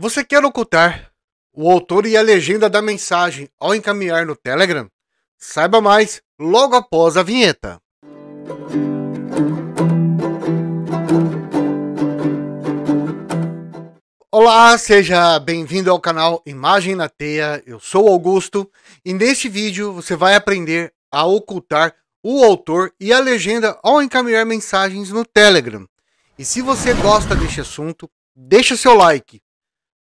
Você quer ocultar o autor e a legenda da mensagem ao encaminhar no Telegram? Saiba mais logo após a vinheta. Olá, seja bem-vindo ao canal Imagem na Teia. Eu sou Augusto e neste vídeo você vai aprender a ocultar o autor e a legenda ao encaminhar mensagens no Telegram. E se você gosta deste assunto, deixa seu like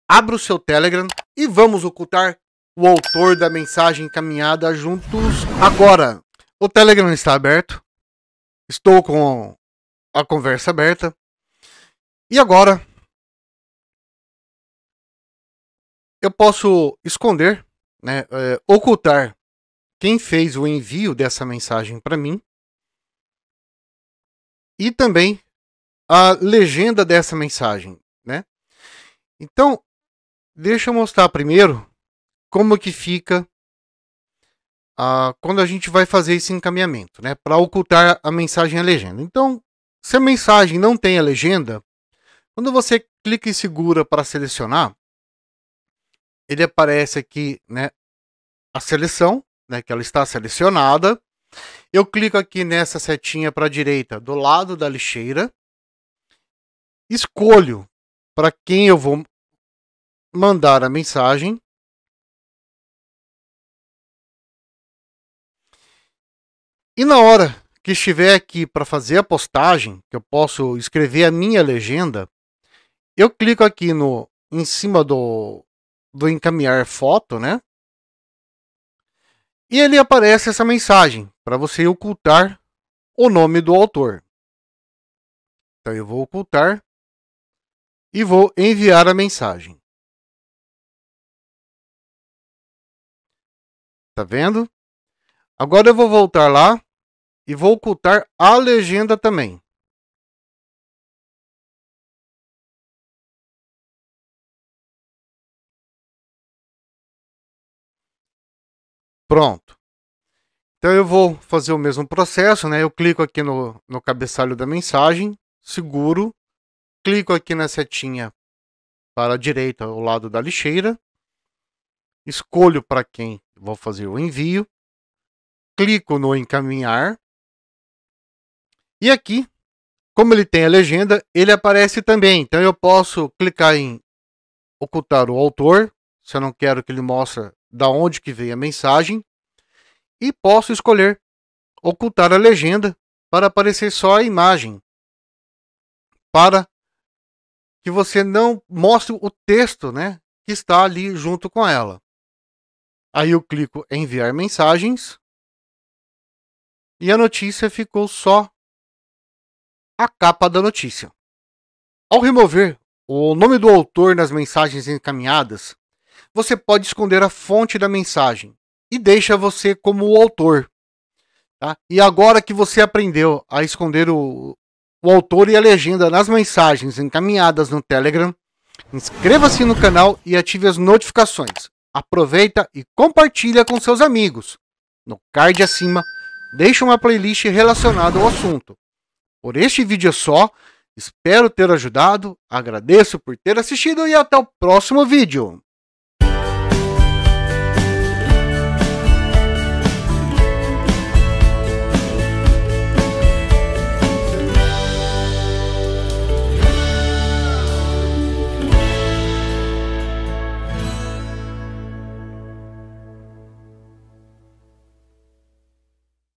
abra o seu Telegram e vamos ocultar o autor da mensagem encaminhada juntos agora. O Telegram está aberto. Estou com a conversa aberta. E agora eu posso esconder, né, é, ocultar quem fez o envio dessa mensagem para mim e também a legenda dessa mensagem, né? Então, Deixa eu mostrar primeiro como que fica ah, quando a gente vai fazer esse encaminhamento, né, para ocultar a mensagem e a legenda. Então, se a mensagem não tem a legenda, quando você clica e segura para selecionar, ele aparece aqui, né, a seleção, né, que ela está selecionada. Eu clico aqui nessa setinha para a direita, do lado da lixeira. Escolho para quem eu vou mandar a mensagem. E na hora que estiver aqui para fazer a postagem, que eu posso escrever a minha legenda, eu clico aqui no em cima do, do encaminhar foto, né? E ele aparece essa mensagem para você ocultar o nome do autor. Então eu vou ocultar e vou enviar a mensagem. Tá vendo? Agora eu vou voltar lá e vou ocultar a legenda também. Pronto. Então eu vou fazer o mesmo processo, né? Eu clico aqui no, no cabeçalho da mensagem, seguro, clico aqui na setinha para a direita ao lado da lixeira escolho para quem vou fazer o envio, clico no encaminhar e aqui, como ele tem a legenda, ele aparece também. Então eu posso clicar em ocultar o autor, se eu não quero que ele mostre da onde que veio a mensagem, e posso escolher ocultar a legenda para aparecer só a imagem, para que você não mostre o texto, né, que está ali junto com ela. Aí eu clico em enviar mensagens. E a notícia ficou só a capa da notícia. Ao remover o nome do autor nas mensagens encaminhadas, você pode esconder a fonte da mensagem e deixa você como o autor. Tá? E agora que você aprendeu a esconder o, o autor e a legenda nas mensagens encaminhadas no Telegram, inscreva-se no canal e ative as notificações aproveita e compartilha com seus amigos. No card acima, deixa uma playlist relacionada ao assunto. Por este vídeo é só, espero ter ajudado, agradeço por ter assistido e até o próximo vídeo.